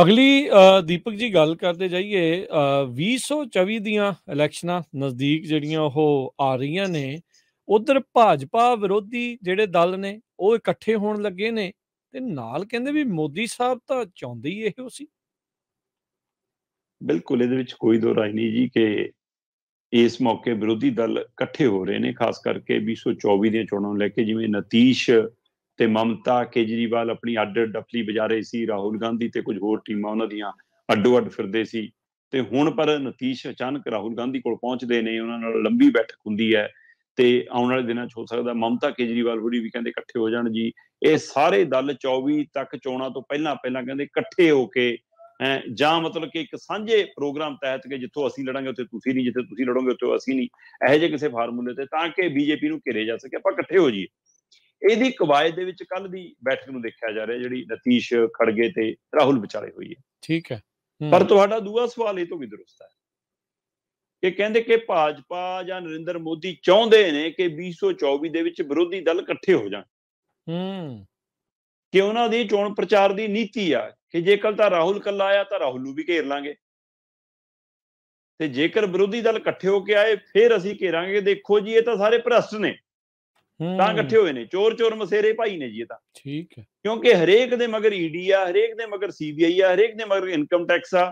ਅਗਲੀ ਦੀਪਕ ਜੀ ਗੱਲ ਕਰਦੇ ਜਾਈਏ 2024 ਦੀਆਂ ਇਲੈਕਸ਼ਨਾਂ ਨਜ਼ਦੀਕ ਜਿਹੜੀਆਂ ਉਹ ਆ ਰਹੀਆਂ ਨੇ ਉਧਰ ਭਾਜਪਾ ਵਿਰੋਧੀ ਜਿਹੜੇ ਦਲ ਨੇ ਉਹ ਇਕੱਠੇ ਹੋਣ ਲੱਗੇ ਨੇ ਤੇ ਨਾਲ ਕਹਿੰਦੇ ਵੀ ਮੋਦੀ ਸਾਹਿਬ ਤਾਂ ਚਾਹੁੰਦੇ ਹੀ ਇਹੋ ਸੀ ਬਿਲਕੁਲ ਇਹਦੇ ਵਿੱਚ ਕੋਈ ਦੋ ਰਾਏ ਨਹੀਂ ਜੀ ਕਿ ਇਸ ਮੌਕੇ ਵਿਰੋਧੀ ਦਲ ਇਕੱਠੇ ਹੋ ਰਹੇ ਨੇ ਖਾਸ ਕਰਕੇ 2024 ਦੀਆਂ ਚੋਣਾਂ ਨੂੰ ਲੈ ਕੇ ਜਿਵੇਂ ਨਤੀਸ਼ ਤੇ ਮਮਤਾ ਕੇਜਰੀਵਾਲ ਆਪਣੀ ਅੱਡ ਡੱਫਲੀ ਵਜਾ ਰਹੇ ਸੀ ਰਾਹੁਲ ਗਾਂਧੀ ਤੇ ਕੁਝ ਹੋਰ ਟੀਮਾਂ ਉਹਨਾਂ ਦੀਆਂ ਅੱਡੋ ਅੱਡ ਫਿਰਦੇ ਸੀ ਤੇ ਹੁਣ ਪਰ ਨਤੀਸ਼ ਅਚਾਨਕ ਰਾਹੁਲ ਗਾਂਧੀ ਕੋਲ ਪਹੁੰਚਦੇ ਨੇ ਉਹਨਾਂ ਨਾਲ ਲੰਬੀ ਬੈਠਕ ਹੁੰਦੀ ਹੈ ਤੇ ਆਉਣ ਵਾਲੇ ਦਿਨਾਂ 'ਚ ਹੋ ਸਕਦਾ ਮਮਤਾ ਕੇਜਰੀਵਾਲ ਹੋਰੀ ਵੀ ਕਹਿੰਦੇ ਇਕੱਠੇ ਹੋ ਜਾਣ ਜੀ ਇਹ ਸਾਰੇ ਦਲ 24 ਤੱਕ ਚੋਣਾਂ ਤੋਂ ਪਹਿਲਾਂ ਪਹਿਲਾਂ ਕਹਿੰਦੇ ਇਕੱਠੇ ਹੋ ਕੇ ਜਾਂ ਮਤਲਬ ਕਿ ਇੱਕ ਸਾਂਝੇ ਪ੍ਰੋਗਰਾਮ ਤਹਿਤ ਕਿ ਜਿੱਥੋਂ ਅਸੀਂ ਲੜਾਂਗੇ ਉੱਥੇ ਤੁਸੀਂ ਨਹੀਂ ਜਿੱਥੇ ਤੁਸੀਂ ਲੜੋਗੇ ਉੱਥੇ ਅਸੀਂ ਨਹੀਂ ਇਹੋ ਜਿਹੇ ਕਿਸੇ ਫਾਰਮੂਲੇ ਤੇ ਤਾਂ ਕਿ ਬੀਜੇਪੀ ਨੂੰ ਘੇਰੇ ਜਾ ਸਕੇ ਆਪਾਂ ਇਕੱਠੇ ਹੋ ਜਾਈਏ ਇਹਦੀ ਕਵਾਇਦ ਦੇ ਵਿੱਚ ਕੱਲ ਦੀ ਬੈਠਕ ਨੂੰ ਦੇਖਿਆ ਜਾ ਰਿਹਾ ਜਿਹੜੀ ਨਤੀਸ਼ ਖੜਗੇ ਤੇ ਰਾਹੁਲ ਵਿਚਾਲੇ ਹੋਈ ਹੈ ਠੀਕ ਹੈ ਪਰ ਤੁਹਾਡਾ ਦੂਆ ਸਵਾਲ ਇਹ ਤੋਂ ਵੀ درست ਹੈ ਕਿ ਕਹਿੰਦੇ ਕਿ ਭਾਜਪਾ ਜਾਂ ਨਰਿੰਦਰ ਮੋਦੀ ਚਾਹੁੰਦੇ ਨੇ ਕਿ 2024 ਦੇ ਵਿੱਚ ਵਿਰੋਧੀ ਦਲ ਇਕੱਠੇ ਹੋ ਜਾਣ ਹੂੰ ਕਿ ਉਹਨਾਂ ਦੀ ਚੋਣ ਪ੍ਰਚਾਰ ਦੀ ਨੀਤੀ ਆ ਕਿ ਜੇਕਰ ਤਾਂ ਰਾਹੁਲ ਕੱਲਾ ਆਇਆ ਤਾਂ ਰਾਹੁਲ ਨੂੰ ਵੀ ਘੇਰ ਲਾਂਗੇ ਤੇ ਜੇਕਰ ਵਿਰੋਧੀ ਦਲ ਇਕੱਠੇ ਹੋ ਕੇ ਆਏ ਫਿਰ ਅਸੀਂ ਘੇਰਾਂਗੇ ਦੇਖੋ ਜੀ ਇਹ ਤਾਂ ਸਾਰੇ ਭ੍ਰਸ਼ਟ ਨੇ ਤਾਂ ਇਕੱਠੇ ਹੋਏ ਨੇ ਚੋਰ ਚੋਰ ਮਸੇਰੇ ਭਾਈ ਨੇ ਜੀ ਇਹ ਤਾਂ ਠੀਕ ਹੈ ਕਿਉਂਕਿ ਹਰੇਕ ਦੇ ਮਗਰ ਈਡੀ ਆ ਹਰੇਕ ਦੇ ਮਗਰ ਸੀਬੀਆਈ ਆ ਹਰੇਕ ਦੇ ਮਗਰ ਇਨਕਮ ਟੈਕਸ ਆ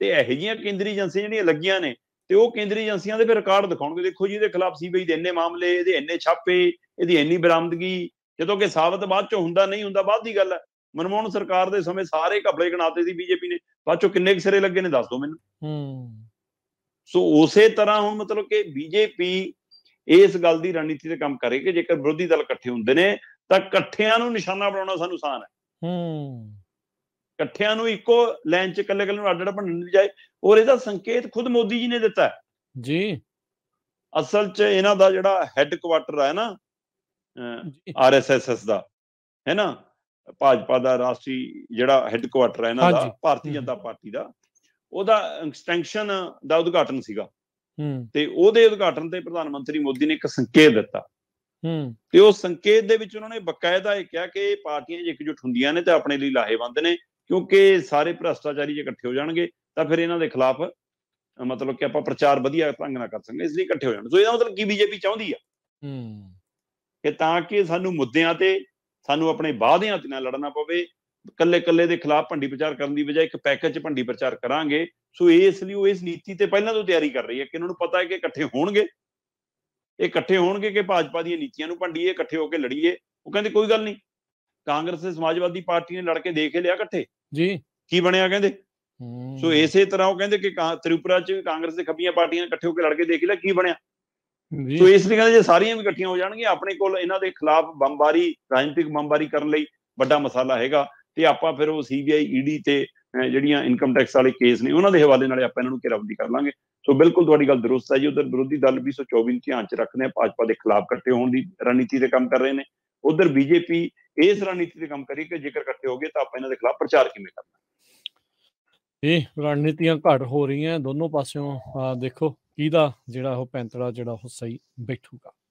ਤੇ ਇਹੋ ਜੀਆਂ ਕੇਂਦਰੀ ਏਜੰਸੀਆਂ ਜਿਹੜੀਆਂ ਲੱਗੀਆਂ ਨੇ ਤੇ ਉਹ ਕੇਂਦਰੀ ਏਜੰਸੀਆਂ ਦੇ ਫਿਰ ਰਿਕਾਰਡ ਦਿਖਾਉਣਗੇ ਦੇਖੋ ਜੀ ਇਹਦੇ ਖਿਲਾਫ ਸੀਬੀਆਈ ਦੇ ਇੰਨੇ ਮਾਮਲੇ ਇਹਦੇ ਇੰਨੇ ਛਾਪੇ ਇਹਦੀ ਇੰਨੀ ਬਰਾਮਦਗੀ ਜਦੋਂ ਕਿ ਸਾਬਤ ਬਾਅਦ ਚੋਂ ਹੁੰਦਾ ਨਹੀਂ ਹੁੰਦਾ ਬਾਅਦ ਦੀ ਗੱਲ ਹੈ ਮਨਮੋਹਨ ਸਰਕਾਰ ਦੇ ਸਮੇਂ ਸਾਰੇ ਘਪਲੇ ਗਣਾਤੇ ਸੀ ਬੀਜੇਪੀ ਨੇ ਬਾਅਦ ਚੋਂ ਕਿੰਨੇ ਕਿਸਰੇ ਲੱਗੇ ਨੇ ਦੱਸ ਦਿਓ ਮੈਨੂੰ ਹੂੰ ਸੋ ਉਸੇ ਤਰ੍ਹਾਂ ਹੁਣ ਮਤਲਬ ਕਿ ਬੀਜੇਪੀ ਇਸ ਗੱਲ ਦੀ ਰਣਨੀਤੀ ਤੇ ਕੰਮ ਕਰੇ ਕਿ ਜੇਕਰ ਵਿਰੋਧੀ ਦਲ ਇਕੱਠੇ ਹੁੰਦੇ ਨੇ ਤਾਂ ਇਕੱਠਿਆਂ ਨੂੰ ਨਿਸ਼ਾਨਾ ਬਣਾਉਣਾ ਸਾਨੂੰ ਆਸਾਨ ਹੈ ਹੂੰ ਇਕੱਠਿਆਂ ਨੂੰ ਇੱਕੋ ਲਾਈਨ 'ਚ ਇਕੱਲੇ-ਇਕੱਲੇ ਨੂੰ ਅੱਡ-ਅੱਡ ਬਣਨ ਦੀ ਜਾਏ ਔਰ ਇਹਦਾ ਸੰਕੇਤ ਖੁਦ ਮੋਦੀ ਜੀ ਨੇ ਦਿੱਤਾ ਜੀ ਅਸਲ 'ਚ ਇਹਨਾਂ ਦਾ ਜਿਹੜਾ ਹੈੱਡ ਕੁਆਟਰ ਹੈ ਨਾ ਆਰਐਸਐਸਐਸ ਦਾ ਹੈ ਨਾ ਭਾਜਪਾ ਦਾ ਰਾਸ਼ਟਰੀ ਜਿਹੜਾ ਹੈੱਡ ਕੁਆਟਰ ਹੈ ਇਹਨਾਂ ਦਾ ਭਾਰਤੀ ਜਨਤਾ ਪਾਰਟੀ ਦਾ ਉਹਦਾ ਐਕਸਟੈਂਸ਼ਨ ਦਾ ਉਦਘਾਟਨ ਸੀਗਾ ਤੇ ਉਹਦੇ ਉਦਘਾਟਨ ਤੇ ਪ੍ਰਧਾਨ ਮੰਤਰੀ ਮੋਦੀ ਨੇ ਇੱਕ ਸੰਕੇਤ ਦਿੱਤਾ ਹੂੰ ਤੇ ਉਹ ਸੰਕੇਤ ਦੇ ਵਿੱਚ ਉਹਨਾਂ ਨੇ ਬਕਾਇਦਾ ਇਹ ਕਿਹਾ ਕਿ ਪਾਰਟੀਆਂ ਜੇ ਇਕਜੁੱਟ ਹੁੰਦੀਆਂ ਨੇ ਤੇ ਆਪਣੇ ਲਈ ਲਾਹੇਵੰਦ ਨੇ ਕਿਉਂਕਿ ਸਾਰੇ ਭ੍ਰਸ਼ਟਾਚਾਰੀ ਜੇ ਇਕੱਠੇ ਹੋ ਜਾਣਗੇ ਤਾਂ ਫਿਰ ਇਹਨਾਂ ਦੇ ਖਿਲਾਫ ਮਤਲਬ ਕਿ ਆਪਾਂ ਪ੍ਰਚਾਰ ਵਧੀਆ ਢੰਗ ਨਾਲ ਕਰ ਸਕਦੇ ਇਸ ਲਈ ਇਕੱਠੇ ਹੋ ਜਾਣ ਸੋ ਇਹਦਾ ਮਤਲਬ ਕੀ ਬੀਜੇਪੀ ਚਾਹੁੰਦੀ ਆ ਹੂੰ ਕਿ ਤਾਂ ਕਿ ਸਾਨੂੰ ਮੁੱਦਿਆਂ ਤੇ ਸਾਨੂੰ ਆਪਣੇ ਬਾਧਿਆਂ ਤੇ ਨਾ ਲੜਨਾ ਪਵੇ ਕੱਲੇ-ਕੱਲੇ ਦੇ ਖਿਲਾਫ ਭੰਡੀ ਪ੍ਰਚਾਰ ਕਰਨ ਦੀ ਬਜਾਏ ਇੱਕ ਪੈਕੇਜ 'ਚ ਭੰਡੀ ਪ੍ਰਚਾਰ ਕਰਾਂਗੇ ਸੋ ਇਸ ਲਈ ਉਹ ਇਸ ਨੀਤੀ ਤੇ ਪਹਿਲਾਂ ਤੋਂ ਤਿਆਰੀ ਕਰ ਰਹੀ ਹੈ ਕਿ ਇਹਨਾਂ ਨੂੰ ਪਤਾ ਹੈ ਕਿ ਇਕੱਠੇ ਹੋਣਗੇ ਇਹ ਇਕੱਠੇ ਹੋਣਗੇ ਕਿ ਭਾਜਪਾ ਦੀਆਂ ਨੀਤੀਆਂ ਨੂੰ ਭੰਡੀਏ ਇਕੱਠੇ ਹੋ ਕੇ ਲੜੀਏ ਉਹ ਕਹਿੰਦੇ ਕੋਈ ਗੱਲ ਨਹੀਂ ਕਾਂਗਰਸ ਤੇ ਸਮਾਜਵਾਦੀ ਪਾਰਟੀ ਨੇ ਲੜ ਕੇ ਦੇਖ ਲਿਆ ਇਕੱਠੇ ਜੀ ਕੀ ਬਣਿਆ ਕਹਿੰਦੇ ਸੋ ਇਸੇ ਤਰ੍ਹਾਂ ਉਹ ਕਹਿੰਦੇ ਕਿ ਤ੍ਰਿਪੁਰਾ 'ਚ ਵੀ ਕਾਂਗਰਸ ਦੇ ਖੱਬੀਆਂ ਪਾਰਟੀਆਂ ਇਕੱਠੇ ਹੋ ਕੇ ਲੜ ਕੇ ਦੇਖ ਲਿਆ ਕੀ ਬਣਿਆ ਸੋ ਇਸ ਲਈ ਕਹਿੰਦੇ ਜੇ ਸਾਰੀਆਂ ਵੀ ਇਕੱਠੀਆਂ ਹੋ ਜਾਣਗੀਆਂ ਆਪਣੇ ਕੋਲ ਇਹਨਾਂ ਦੇ ਖਿਲਾਫ ਬੰਬਾਰੀ ਰਾਜਨੀਤਿਕ ਬੰਬਾਰੀ ਕਰਨ ਲਈ ਵੱਡਾ ਮਸਾਲਾ ਹੈਗਾ ਤੇ ਆਪਾਂ ਫਿਰ ਉਹ ਸੀਬੀਆਈ ਈਡੀ e ਤੇ ਜਿਹੜੀਆਂ ਇਨਕਮ ਟੈਕਸ ਵਾਲੇ ਕੇਸ ਨੇ ਉਹਨਾਂ ਦੇ ਹਵਾਲੇ ਨਾਲ ਆਪਾਂ ਇਹਨਾਂ ਨੂੰ ਘੇਰਾਬੰਦੀ ਕਰ ਲਾਂਗੇ ਸੋ ਬਿਲਕੁਲ ਤੁਹਾਡੀ ਗੱਲ ਦਰੁਸਤ ਹੈ ਜੀ ਉਧਰ ਵਿਰੋਧੀ ਦਲ 224 ਧਿਆਨ 'ਚ ਰੱਖਦੇ ਆ ਭਾਜਪਾ ਦੇ ਖਿਲਾਫ ਇਕੱਠੇ ਹੋਣ ਦੀ ਰਣਨੀਤੀ ਤੇ ਕੰਮ ਕਰ ਰਹੇ ਨੇ ਉਧਰ ਬੀਜੇਪੀ ਇਸ ਰਣਨੀਤੀ ਤੇ ਕੰਮ ਕਰੀ ਕਿ ਜੇਕਰ ਇਕੱਠੇ ਹੋਗੇ ਤਾਂ ਆਪਾਂ ਇਹਨਾਂ ਦੇ ਖਿਲਾਫ ਪ੍ਰਚਾਰ ਕਿਵੇਂ ਕਰਨਾ ਇਹ ਰਣਨੀਤੀਆਂ ਘਟ ਹੋ ਰਹੀਆਂ ਦੋਨੋਂ ਪਾਸਿਓਂ ਦੇਖੋ ਕਿਹਦਾ ਜਿਹੜਾ ਉਹ ਪੈਂਤੜਾ ਜਿਹੜਾ ਉਹ ਸਹੀ ਬੈਠੂਗਾ